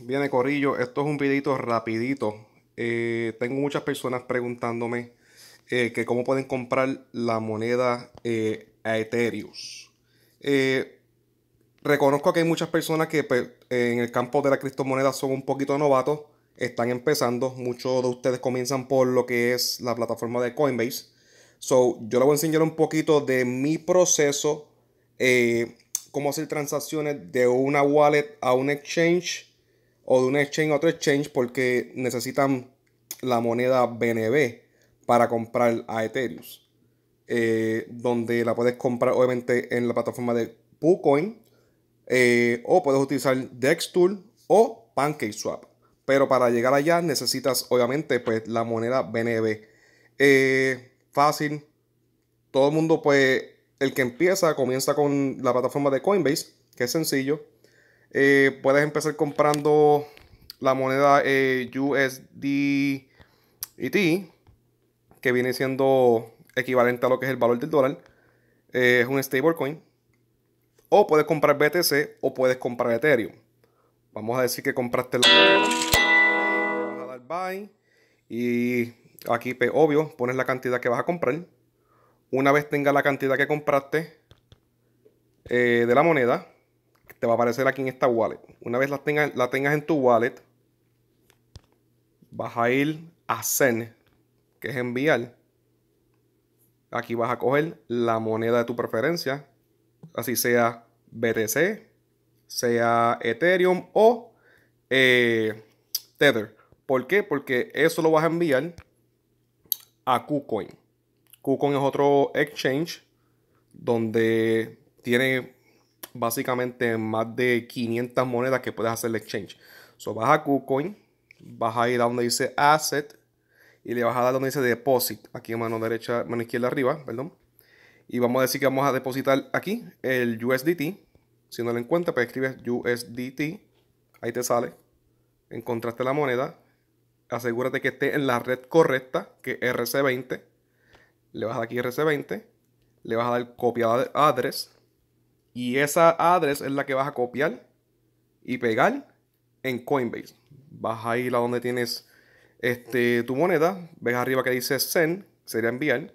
viene Corrillo, esto es un videito rapidito. Eh, tengo muchas personas preguntándome eh, que cómo pueden comprar la moneda eh, a Ethereum reconozco que hay muchas personas que pues, en el campo de la criptomoneda son un poquito novatos, están empezando. Muchos de ustedes comienzan por lo que es la plataforma de Coinbase. So, yo les voy a enseñar un poquito de mi proceso cómo hacer transacciones de una wallet a un exchange o de un exchange a otro exchange porque necesitan la moneda BNB para comprar a Ethereum. Eh, donde la puedes comprar obviamente en la plataforma de PuCoin. Eh, o puedes utilizar Dextool o PancakeSwap. Pero para llegar allá necesitas obviamente pues la moneda BNB. Eh, fácil. Todo el mundo pues el que empieza comienza con la plataforma de Coinbase, que es sencillo eh, puedes empezar comprando la moneda eh, USDT, e que viene siendo equivalente a lo que es el valor del dólar. Eh, es un stablecoin. O puedes comprar BTC o puedes comprar Ethereum. Vamos a decir que compraste la a dar buy. Y aquí, pues, obvio, pones la cantidad que vas a comprar. Una vez tengas la cantidad que compraste eh, de la moneda, te va a aparecer aquí en esta wallet. Una vez la, tengas en tu wallet, vas a ir a Send, que es enviar. Aquí vas a coger la moneda de tu preferencia, así sea BTC, sea Ethereum o eh, Tether. ¿Por qué? Porque eso lo vas a enviar a KuCoin. KuCoin es otro exchange donde tiene básicamente más de 500 monedas que puedes hacer el exchange. So vas a KuCoin, vas a ir a donde dice Asset y le vas a dar donde dice Deposit, aquí mano derecha, mano izquierda arriba, perdón. Y vamos a decir que vamos a depositar aquí el USDT. Si no lo encuentras, pues escribes USDT, ahí te sale. Encontraste la moneda, asegúrate que esté en la red correcta, que es RC20. Le vas a dar aquí RC20, le vas a dar de address y esa address es la que vas a copiar y pegar en Coinbase. Vas a ir a donde tienes este, tu moneda. Ves arriba que dice send, sería enviar.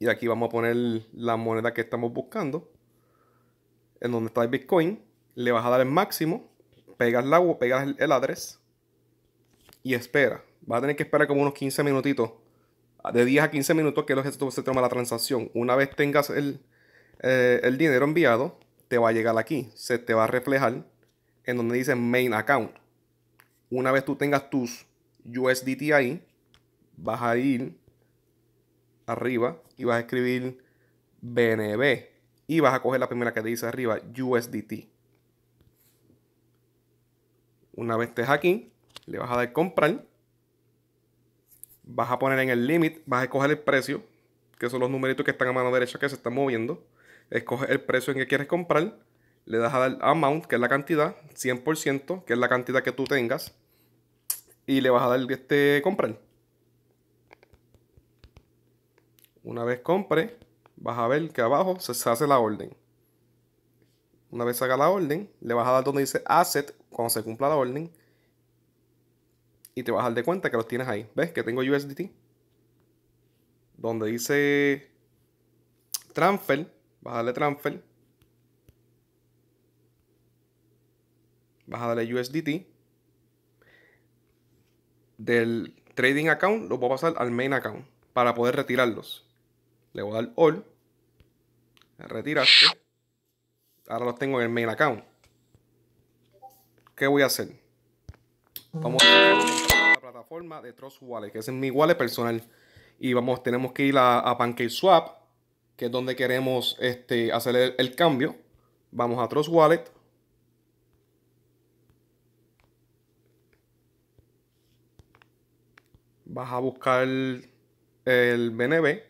Y aquí vamos a poner la moneda que estamos buscando. En donde está el Bitcoin. Le vas a dar el máximo. Pegas, la, pegas el, address. Y espera. va a tener que esperar como unos 15 minutitos. De 10 a 15 minutos que es lo se toma la transacción. Una vez tengas el, eh, el dinero enviado te va a llegar aquí, se te va a reflejar en donde dice Main Account. Una vez tú tengas tus USDT ahí, vas a ir arriba y vas a escribir BNB y vas a coger la primera que te dice arriba, USDT. Una vez estés aquí, le vas a dar comprar. Vas a poner en el límite, vas a escoger el precio, que son los numeritos que están a mano derecha que se están moviendo. Escoge el precio en que quieres comprar, le das a dar amount, que es la cantidad, 100%, que es la cantidad que tú tengas, y le vas a dar este comprar. Una vez compre, vas a ver que abajo se hace la orden. Una vez haga la orden, le vas a dar donde dice asset cuando se cumpla la orden. Y te vas a dar de cuenta que los tienes ahí. ¿Ves? Que tengo USDT. Donde dice transfer, Vas a darle transfer. Vas a darle USDT. Del trading account lo voy a pasar al main account para poder retirarlos. Le voy a dar all. Retiraste. Ahora los tengo en el main account. ¿Qué voy a hacer? Vamos a la plataforma de Trust Wallet, que es mi wallet personal. Y vamos, tenemos que ir a, a PancakeSwap que es donde queremos este, hacer el, cambio. Vamos a Trust Wallet. Vas a buscar el, BNB.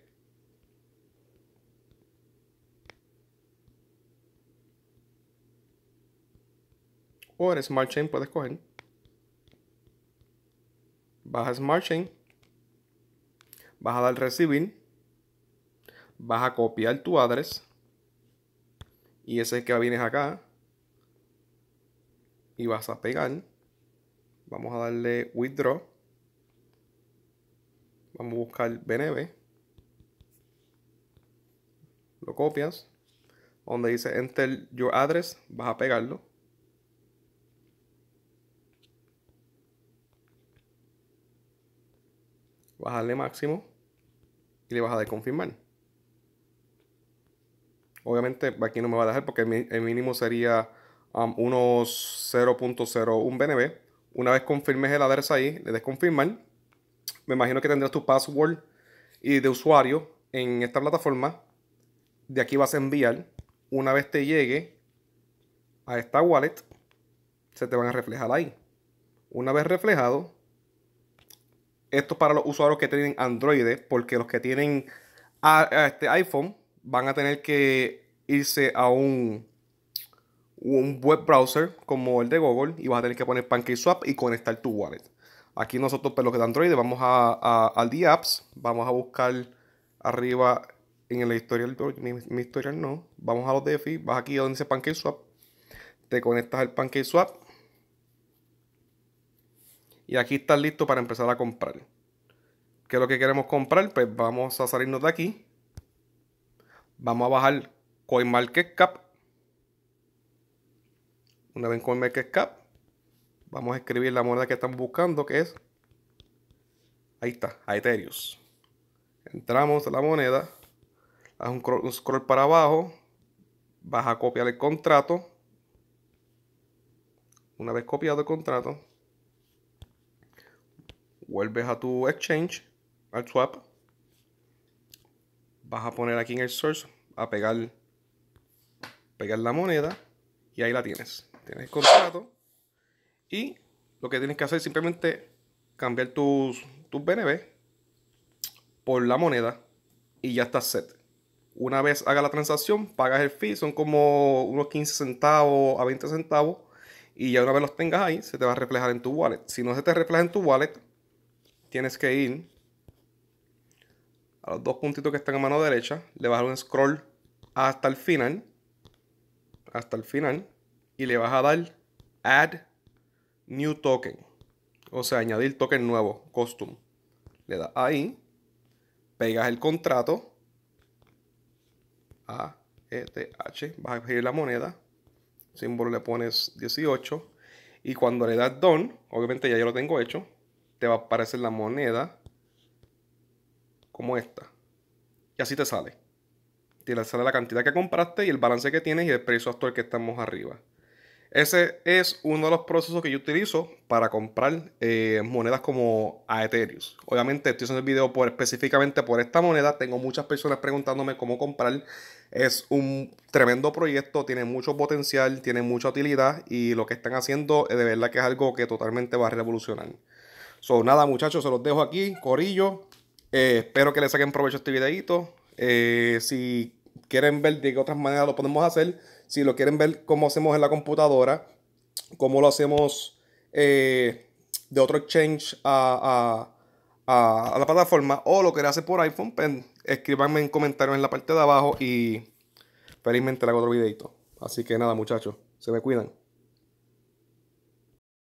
O en Smart Chain puedes coger. Vas a Smart Chain. Vas a dar Recibir vas a copiar tu address y ese es que vienes acá y vas a pegar. Vamos a darle withdraw. Vamos a buscar BNB. Lo copias. Donde dice enter your address, vas a pegarlo. Vas a darle máximo y le vas a dar confirmar. Obviamente aquí no me va a dejar porque el mínimo sería um, unos 0.01 BNB. Una vez confirmes el adres ahí, le des confirmar. Me imagino que tendrás tu password y de usuario en esta plataforma. De aquí vas a enviar. Una vez te llegue a esta wallet, se te van a reflejar ahí. Una vez reflejado, esto es para los usuarios que tienen Android, porque los que tienen ah, este iPhone van a tener que irse a un, un web browser como el de Google y vas a tener que poner PancakeSwap y conectar tu wallet. Aquí nosotros, pero pues, los que de Android, vamos a, al Apps, vamos a buscar arriba en el historial, mi, historial no, vamos a los DeFi, vas aquí donde dice PancakeSwap, te conectas al PancakeSwap y aquí estás listo para empezar a comprar. ¿Qué es lo que queremos comprar? Pues vamos a salirnos de aquí Vamos a bajar CoinMarketCap. Una vez en CoinMarketCap, vamos a escribir la moneda que estamos buscando, que es. Ahí está, Aetherius. Entramos a la moneda. Haz un scroll, un scroll para abajo. Vas a copiar el contrato. Una vez copiado el contrato, vuelves a tu exchange, al swap vas a poner aquí en el source a pegar, pegar la moneda y ahí la tienes. Tienes el contrato y lo que tienes que hacer es simplemente cambiar tus, tus BNB por la moneda y ya está set. Una vez haga la transacción, pagas el fee, son como unos 15 centavos a 20 centavos y ya una vez los tengas ahí, se te va a reflejar en tu wallet. Si no se te refleja en tu wallet, tienes que ir a los dos puntitos que están a mano derecha, le vas a dar un scroll hasta el final, hasta el final, y le vas a dar Add New Token, o sea, añadir token nuevo, Custom. Le das ahí, pegas el contrato, A, E, T, H, vas a elegir la moneda, símbolo le pones 18, y cuando le das Done, obviamente ya yo lo tengo hecho, te va a aparecer la moneda, como esta. Y así te sale. Te sale la cantidad que compraste y el balance que tienes y el precio actual que estamos arriba. Ese es uno de los procesos que yo utilizo para comprar eh, monedas como Aetherius. Obviamente estoy haciendo el video por, específicamente por esta moneda. Tengo muchas personas preguntándome cómo comprar. Es un tremendo proyecto, tiene mucho potencial, tiene mucha utilidad y lo que están haciendo es eh, de verdad que es algo que totalmente va a revolucionar. So, nada muchachos, se los dejo aquí. Corillo, eh, espero que le saquen provecho este videito. Eh, si quieren ver de qué otras maneras lo podemos hacer, si lo quieren ver cómo hacemos en la computadora, cómo lo hacemos eh, de otro exchange a, la plataforma o lo que hace por iPhone, pen pues, escríbanme en comentarios en la parte de abajo y felizmente le hago otro videito. Así que nada, muchachos, se me cuidan.